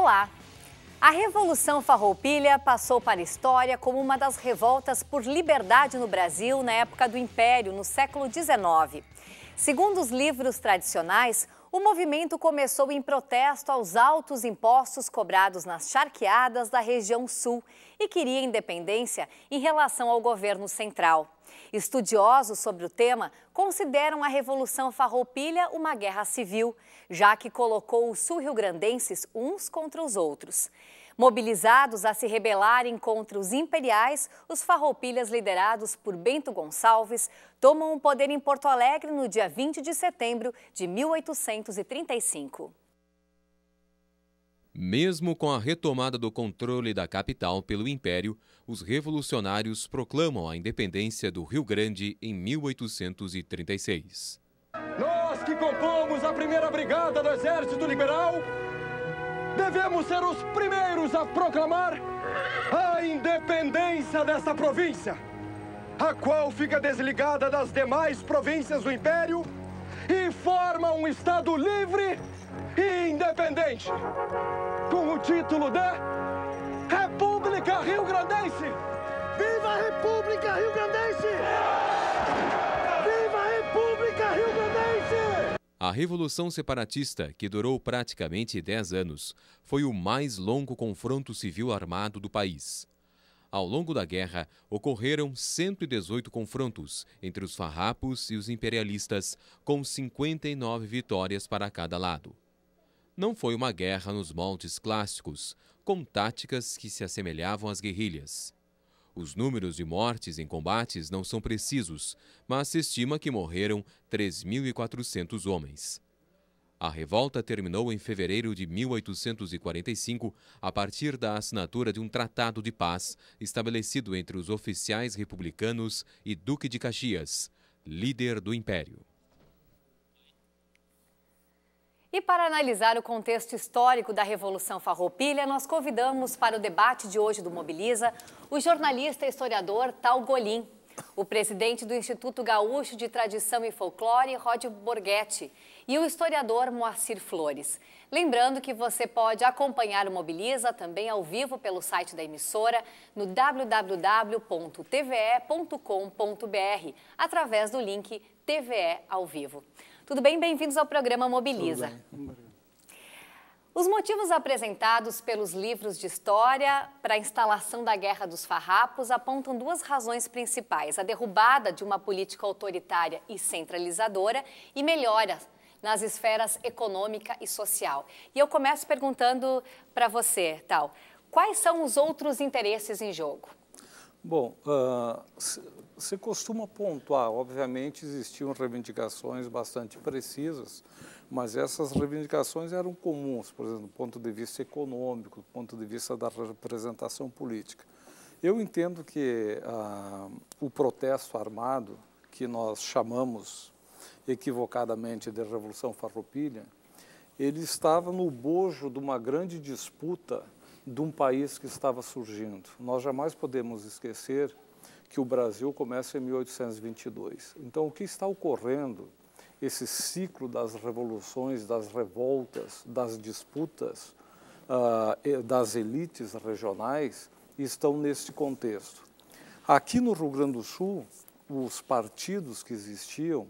Olá! A Revolução Farroupilha passou para a história como uma das revoltas por liberdade no Brasil na época do Império, no século XIX. Segundo os livros tradicionais, o movimento começou em protesto aos altos impostos cobrados nas charqueadas da região sul e queria independência em relação ao governo central. Estudiosos sobre o tema consideram a Revolução Farroupilha uma guerra civil, já que colocou os sul-riograndenses uns contra os outros. Mobilizados a se rebelarem contra os imperiais, os farroupilhas liderados por Bento Gonçalves tomam o poder em Porto Alegre no dia 20 de setembro de 1835. Mesmo com a retomada do controle da capital pelo Império, os revolucionários proclamam a independência do Rio Grande em 1836. Nós que compomos a primeira brigada do Exército Liberal, devemos ser os primeiros a proclamar a independência dessa província, a qual fica desligada das demais províncias do Império e forma um Estado livre independente, com o título de República Rio Grandense. Viva a República Rio Grandense! Viva a República Rio Grandense! A Revolução Separatista, que durou praticamente 10 anos, foi o mais longo confronto civil armado do país. Ao longo da guerra, ocorreram 118 confrontos entre os farrapos e os imperialistas, com 59 vitórias para cada lado. Não foi uma guerra nos moldes clássicos, com táticas que se assemelhavam às guerrilhas. Os números de mortes em combates não são precisos, mas se estima que morreram 3.400 homens. A revolta terminou em fevereiro de 1845, a partir da assinatura de um tratado de paz estabelecido entre os oficiais republicanos e Duque de Caxias, líder do império. E para analisar o contexto histórico da Revolução Farroupilha, nós convidamos para o debate de hoje do Mobiliza o jornalista e historiador Tal Golim o presidente do Instituto Gaúcho de Tradição e Folclore, Rod Borghetti, e o historiador Moacir Flores. Lembrando que você pode acompanhar o Mobiliza também ao vivo pelo site da emissora no www.tve.com.br, através do link TVE ao vivo. Tudo bem? Bem-vindos ao programa Mobiliza. Os motivos apresentados pelos livros de história para a instalação da Guerra dos Farrapos apontam duas razões principais: a derrubada de uma política autoritária e centralizadora e melhoras nas esferas econômica e social. E eu começo perguntando para você, tal, quais são os outros interesses em jogo? Bom, você uh, ah, costuma pontuar, obviamente existiam reivindicações bastante precisas, mas essas reivindicações eram comuns, por exemplo, do ponto de vista econômico, do ponto de vista da representação política. Eu entendo que uh, o protesto armado, que nós chamamos equivocadamente de Revolução Farroupilha, ele estava no bojo de uma grande disputa de um país que estava surgindo. Nós jamais podemos esquecer que o Brasil começa em 1822. Então, o que está ocorrendo, esse ciclo das revoluções, das revoltas, das disputas, uh, das elites regionais, estão nesse contexto. Aqui no Rio Grande do Sul, os partidos que existiam,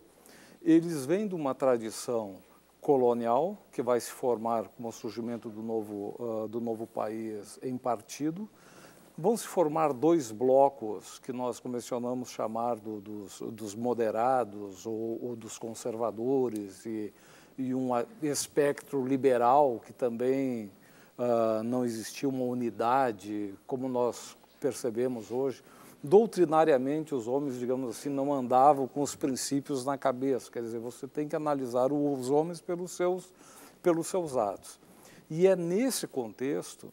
eles vêm de uma tradição colonial, que vai se formar com o surgimento do novo, uh, do novo país em partido. Vão se formar dois blocos que nós convencionamos chamar do, dos, dos, moderados ou, ou, dos conservadores e, e um espectro liberal que também uh, não existia uma unidade como nós percebemos hoje doutrinariamente os homens, digamos assim, não andavam com os princípios na cabeça. Quer dizer, você tem que analisar os homens pelos seus, pelos seus atos. E é nesse contexto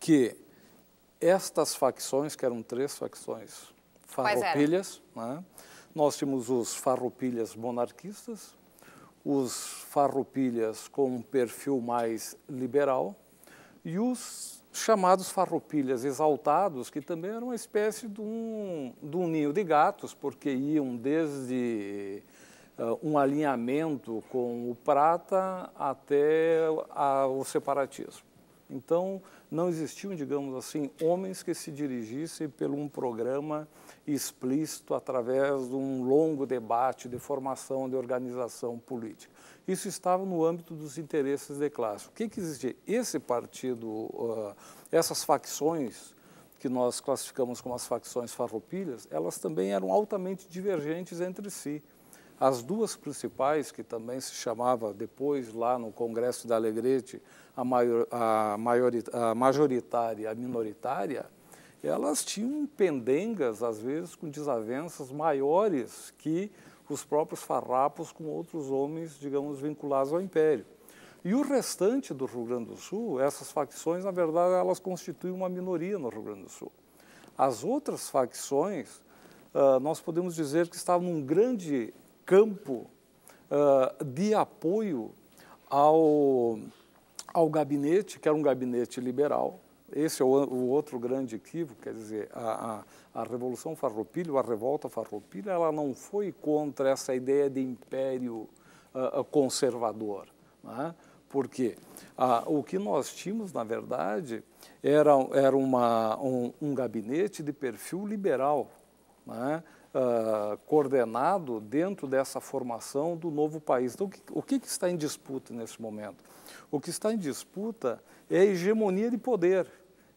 que estas facções, que eram três facções farroupilhas, né? nós tínhamos os farroupilhas monarquistas, os farroupilhas com um perfil mais liberal e os chamados farroupilhas exaltados, que também eram uma espécie de um, de um ninho de gatos, porque iam desde uh, um alinhamento com o prata até a, o separatismo. Então, não existiam, digamos assim, homens que se dirigissem por um programa explícito através de um longo debate de formação de organização política. Isso estava no âmbito dos interesses de classe. O que, que existia? Esse partido, uh, essas facções que nós classificamos como as facções farroupilhas, elas também eram altamente divergentes entre si. As duas principais, que também se chamava depois, lá no Congresso da Alegrete, a, maior, a, maior, a majoritária e a minoritária, elas tinham pendengas, às vezes, com desavenças maiores que os próprios farrapos com outros homens, digamos, vinculados ao império. E o restante do Rio Grande do Sul, essas facções, na verdade, elas constituem uma minoria no Rio Grande do Sul. As outras facções, ah, nós podemos dizer que estavam num grande campo ah, de apoio ao, ao gabinete, que era um gabinete liberal, esse é o, o outro grande equívoco, quer dizer, a, a, a Revolução Farroupilha, a Revolta Farroupilha, ela não foi contra essa ideia de império uh, conservador, né? porque ah, o que nós tínhamos, na verdade, era, era uma, um, um gabinete de perfil liberal, né? coordenado dentro dessa formação do novo país. Então, o que, o que está em disputa nesse momento? O que está em disputa é a hegemonia de poder,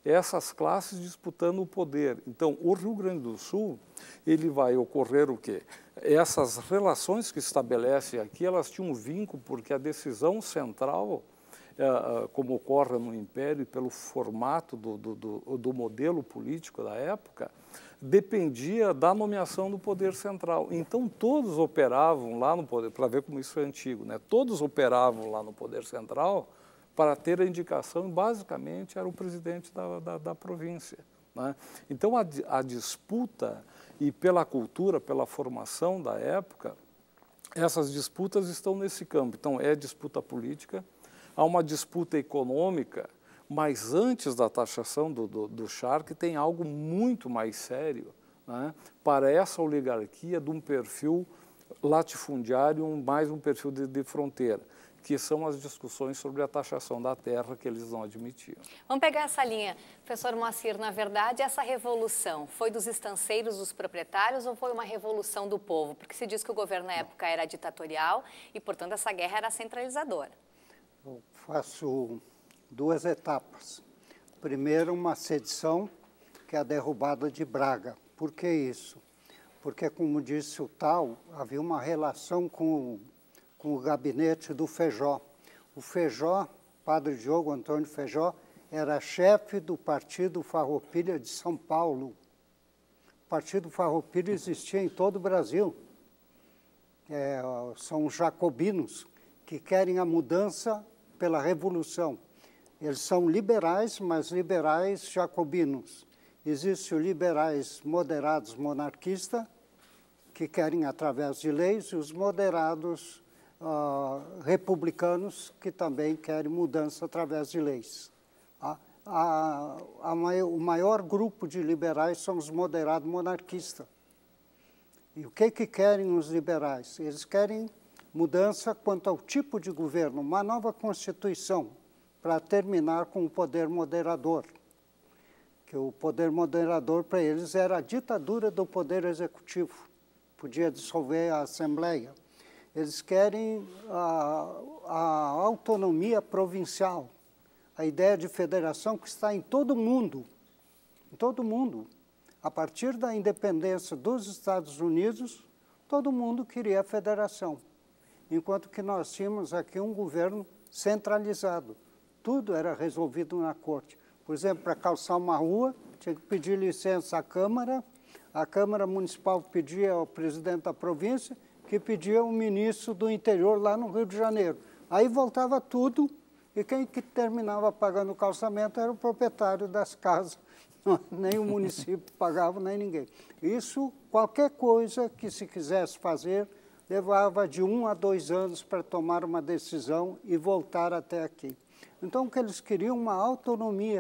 essas classes disputando o poder. Então, o Rio Grande do Sul, ele vai ocorrer o quê? Essas relações que estabelece aqui, elas tinham um vínculo, porque a decisão central, eh, eh, como ocorre no Império, pelo formato do, do, do, do modelo político da época, dependia da nomeação do poder central. Então todos operavam lá no poder, para ver como isso é antigo, né? Todos operavam lá no poder central para ter a indicação, basicamente, era o presidente da, da, da província. Né? Então, a, a disputa, e pela cultura, pela formação da época, essas disputas estão nesse campo. Então, é disputa política, há uma disputa econômica, mas antes da taxação do, do, do tem algo muito mais sério né, para essa oligarquia de um perfil latifundiário, mais um perfil de, de fronteira, que são as discussões sobre a taxação da terra que eles não admitiam. Vamos pegar essa linha. Professor Moacir, na verdade, essa revolução foi dos estanceiros, dos proprietários, ou foi uma revolução do povo? Porque se diz que o governo na época era ditatorial e, portanto, essa guerra era centralizadora. Eu faço duas etapas. Primeiro, uma sedição, que é a derrubada de Braga. Por que isso? Porque, como disse o Tal, havia uma relação com com o gabinete do Feijó. O Feijó, padre Diogo Antônio Feijó, era chefe do Partido Farroupilha de São Paulo. O Partido Farroupilha existia em todo o Brasil. É, são os jacobinos que querem a mudança pela revolução. Eles são liberais, mas liberais jacobinos. Existem os liberais moderados monarquistas, que querem através de leis, e os moderados uh, republicanos que também querem mudança através de leis. A, a, o maior grupo de liberais são os moderados monarquistas. E o que, que querem os liberais? Eles querem mudança quanto ao tipo de governo, uma nova constituição para terminar com o poder moderador. Que o poder moderador para eles era a ditadura do poder executivo, podia dissolver a Assembleia. Eles querem a, a autonomia provincial, a ideia de federação que está em todo mundo, em todo mundo. A partir da independência dos Estados Unidos, todo mundo queria a federação, enquanto que nós tínhamos aqui um governo centralizado. Tudo era resolvido na corte. Por exemplo, para calçar uma rua, tinha que pedir licença à Câmara, a Câmara Municipal pedia ao presidente da província que pedia um ministro do interior lá no Rio de Janeiro. Aí voltava tudo e quem que terminava pagando o calçamento era o proprietário das casas. nem o município pagava, nem ninguém. Isso, qualquer coisa que se quisesse fazer, levava de um a dois anos para tomar uma decisão e voltar até aqui. Então, o que eles queriam uma autonomia